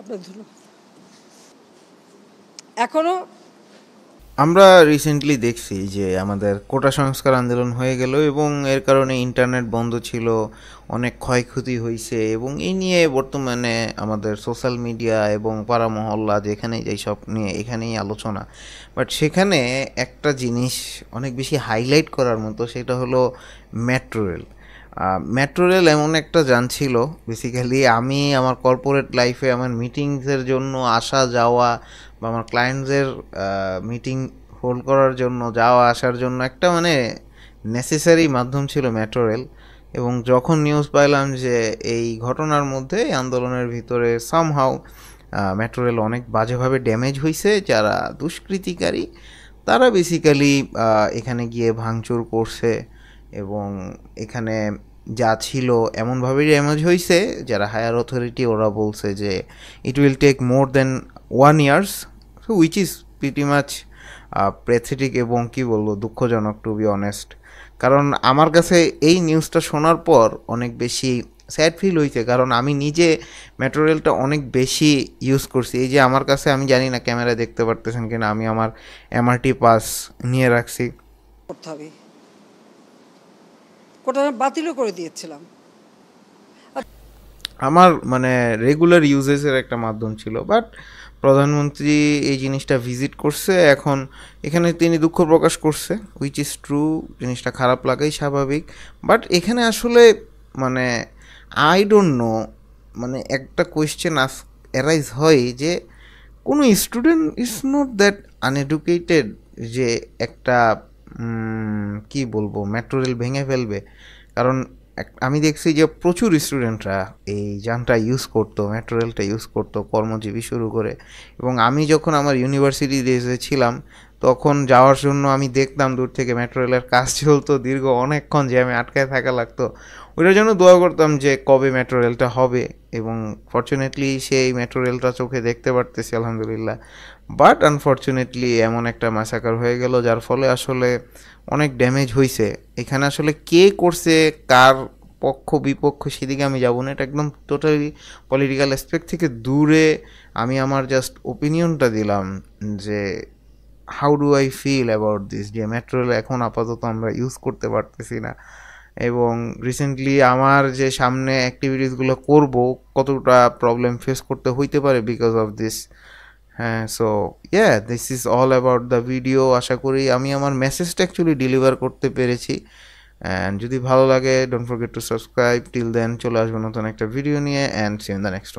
আপনার এখনও আমরা রিসেন্টলি দেখছি যে আমাদের কোটা সংস্কার আন্দোলন হয়ে গেল এবং এর কারণে ইন্টারনেট বন্ধ ছিল অনেক ক্ষয়ক্ষতি হয়েছে এবং এই নিয়ে বর্তমানে আমাদের সোশ্যাল মিডিয়া এবং পাড়া মহল্লা যেখানেই যাই সব নিয়ে এখানেই আলোচনা বাট সেখানে একটা জিনিস অনেক বেশি হাইলাইট করার মতো সেটা হলো মেট্রো রেল মেট্রো রেল এমন একটা যান ছিল বেসিক্যালি আমি আমার কর্পোরেট লাইফে আমার মিটিংসের জন্য আসা যাওয়া বা আমার ক্লায়েন্টসের মিটিং হোল্ড করার জন্য যাওয়া আসার জন্য একটা মানে নেসেসারি মাধ্যম ছিল মেট্রো রেল এবং যখন নিউজ পাইলাম যে এই ঘটনার মধ্যে আন্দোলনের ভিতরে সামহাও মেট্রো রেল অনেক বাজেভাবে ড্যামেজ হয়েছে যারা দুষ্কৃতিকারী তারা বেসিক্যালি এখানে গিয়ে ভাঙচুর করছে এবং এখানে যা ছিল এমনভাবেই ড্যামেজ হয়েছে যারা হায়ার অথরিটি ওরা বলছে যে it will take more than one years so which is pretty much pathetic এবং কি বলবো দুঃখজনক টু বি অনেস্ট কারণ আমার কাছে এই নিউজটা শোনার পর অনেক বেশি স্যাড ফিল হয়েছে কারণ আমি নিজে ম্যাটেরিয়ালটা অনেক বেশি ইউজ করছি এই যে আমার কাছে আমি জানি না ক্যামেরা দেখতে পারতেছেন কিনা আমি আমার এমআরটি পাস নিয়ে রাখছি ওটা বাতিলও করে দিয়েছিলাম আমার মানে রেগুলার ইউজেসের একটা মাধ্যম ছিল বাট প্রধানমন্ত্রী এই জিনিসটা ভিজিট করছে এখন এখানে তিনি দুঃখ প্রকাশ করছে উইচ ইজ ট্রু জিনিসটা খারাপ লাগাই স্বাভাবিক বাট এখানে আসলে মানে আই ডোন্ট নো মানে একটা কোয়েশ্চেন আস অ্যারাইজ হয় যে কোনো student is not that uneducated যে একটা কি বলবো মেট্রো রেল ভেঙে ফেলবে কারণ আমি দেখছি যে প্রচুর স্টুডেন্টরা এই যানটা ইউজ করতো মেট্রো রেলটা ইউজ করতো কর্মজীবী শুরু করে এবং আমি যখন আমার ইউনিভার্সিটি ডেজে ছিলাম তখন যাওয়ার জন্য আমি দেখতাম দূর থেকে মেট্রো রেলের কাজ চলতো দীর্ঘ অনেকক্ষণ যে আমি আটকায় থাকা লাগতো ওইটার জন্য দোয়া করতাম যে কবে মেট্রো রেলটা হবে এবং ফর্চুনেটলি সেই মেট্রো রেলটা চোখে দেখতে পারতেছি আলহামদুলিল্লাহ বাট আনফর্চুনেটলি এমন একটা মাসাকার হয়ে গেল যার ফলে আসলে অনেক ড্যামেজ হয়েছে এখানে আসলে কে করছে কার পক্ষ বিপক্ষ সেদিকে আমি যাবো না এটা একদম টোটালি পলিটিক্যাল অ্যাসপেক্ট থেকে দূরে আমি আমার জাস্ট ওপিনিয়নটা দিলাম যে how do I feel about this যে মেট্রোল এখন আপাতত আমরা ইউজ করতে পারতেছি না এবং রিসেন্টলি আমার যে সামনে অ্যাক্টিভিটিসগুলো করব কতটা প্রবলেম ফেস করতে হইতে পারে বিকজ অফ দিস হ্যাঁ so yeah this is all about the video আশা করি আমি আমার মেসেজটা অ্যাকচুয়ালি ডেলিভার করতে পেরেছি অ্যান্ড যদি ভালো লাগে don't forget to subscribe till then চলে আসবো নতুন একটা ভিডিও নিয়ে and see in the next